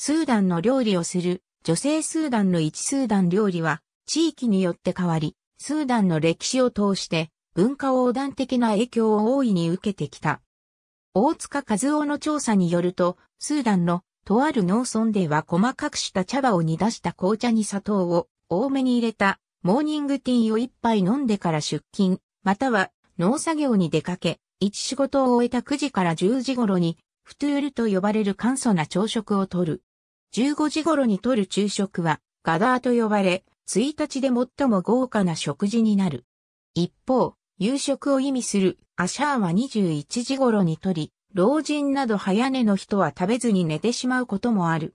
スーダンの料理をする、女性スーダンの一スーダン料理は、地域によって変わり、スーダンの歴史を通して、文化横断的な影響を大いに受けてきた。大塚和夫の調査によると、スーダンのとある農村では細かくした茶葉を煮出した紅茶に砂糖を多めに入れたモーニングティーを一杯飲んでから出勤、または農作業に出かけ、一仕事を終えた9時から10時頃に、フトゥールと呼ばれる簡素な朝食をとる。15時頃にとる昼食はガダーと呼ばれ、1日で最も豪華な食事になる。一方、夕食を意味するアシャーは21時頃にとり、老人など早寝の人は食べずに寝てしまうこともある。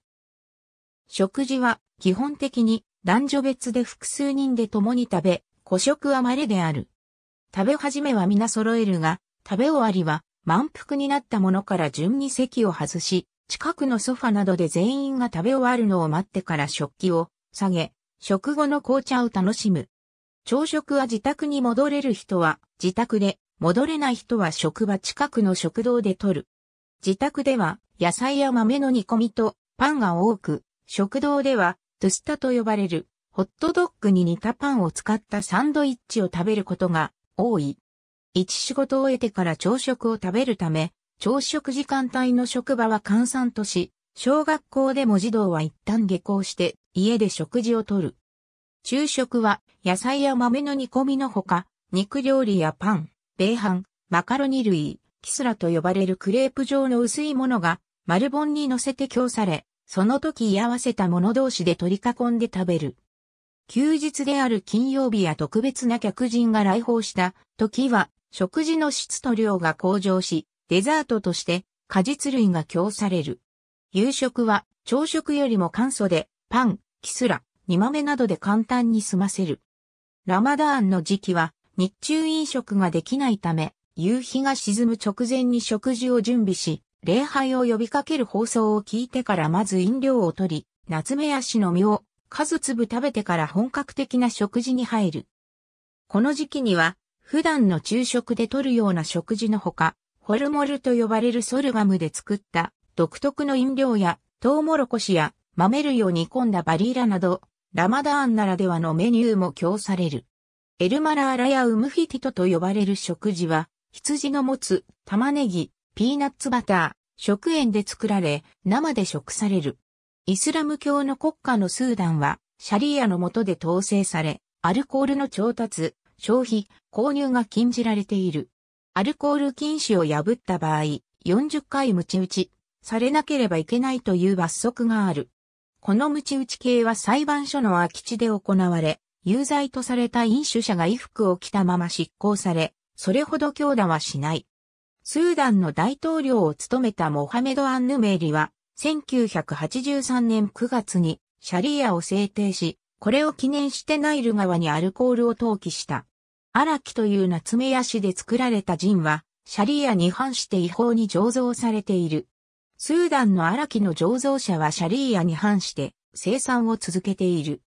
食事は基本的に男女別で複数人で共に食べ、個食は稀である。食べ始めは皆揃えるが、食べ終わりは満腹になったものから順に席を外し、近くのソファなどで全員が食べ終わるのを待ってから食器を下げ、食後の紅茶を楽しむ。朝食は自宅に戻れる人は自宅で、戻れない人は職場近くの食堂で取る。自宅では野菜や豆の煮込みとパンが多く、食堂ではトゥスタと呼ばれるホットドッグに似たパンを使ったサンドイッチを食べることが多い。一仕事を終えてから朝食を食べるため、朝食時間帯の職場は閑散とし、小学校でも児童は一旦下校して家で食事をとる。昼食は野菜や豆の煮込みのほか、肉料理やパン、米飯、マカロニ類、キスラと呼ばれるクレープ状の薄いものが丸本に乗せて供され、その時居合わせた者同士で取り囲んで食べる。休日である金曜日や特別な客人が来訪した時は食事の質と量が向上し、デザートとして果実類が供される。夕食は朝食よりも簡素でパン、キスラ、煮豆などで簡単に済ませる。ラマダーンの時期は日中飲食ができないため、夕日が沈む直前に食事を準備し、礼拝を呼びかける放送を聞いてからまず飲料を取り、夏目足ヤシの実を数粒食べてから本格的な食事に入る。この時期には、普段の昼食で取るような食事のほか、ホルモルと呼ばれるソルガムで作った独特の飲料やトウモロコシや豆類を煮込んだバリーラなど、ラマダーンならではのメニューも供される。エルマラーラやウムフィティトと呼ばれる食事は、羊の持つ玉ねぎ、ピーナッツバター、食塩で作られ、生で食される。イスラム教の国家のスーダンは、シャリアの下で統制され、アルコールの調達、消費、購入が禁じられている。アルコール禁止を破った場合、40回ムチ打ちされなければいけないという罰則がある。このムチ打ち刑は裁判所の空き地で行われ、有罪とされた飲酒者が衣服を着たまま執行され、それほど強打はしない。スーダンの大統領を務めたモハメド・アンヌメーリは、1983年9月にシャリアを制定し、これを記念してナイル川にアルコールを投棄した。荒木という夏目屋市で作られたジンは、シャリアに反して違法に醸造されている。スーダンの荒木の醸造者はシャリーアに反して生産を続けている。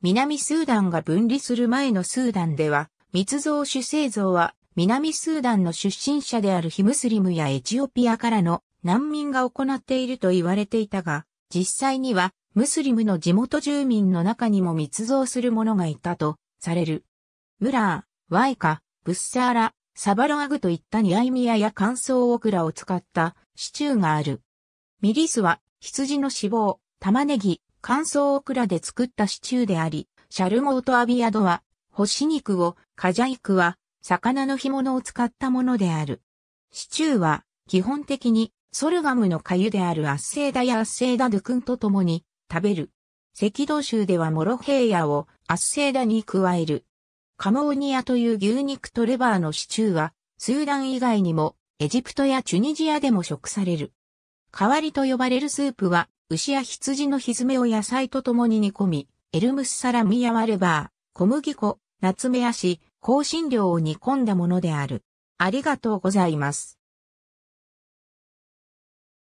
南スーダンが分離する前のスーダンでは、密造酒製造は南スーダンの出身者であるヒムスリムやエチオピアからの難民が行っていると言われていたが、実際にはムスリムの地元住民の中にも密造する者がいたとされる。ムラワイカ、ブッサーラ、サバロアグといったニアイミアや乾燥オクラを使ったシチューがある。ミリスは羊の脂肪、玉ねぎ、乾燥オクラで作ったシチューであり、シャルモートアビアドは干し肉を、カジャイクは魚の干物を使ったものである。シチューは基本的にソルガムの粥であるアッセーダやアッセーダドゥクンと共に食べる。赤道州ではモロヘイヤをアッセーダに加える。カモーニアという牛肉とレバーのシチューは、スーダン以外にも、エジプトやチュニジアでも食される。代わりと呼ばれるスープは、牛や羊のひずめを野菜と共に煮込み、エルムスサラミやワレバー、小麦粉、ナツメヤシ、香辛料を煮込んだものである。ありがとうございます。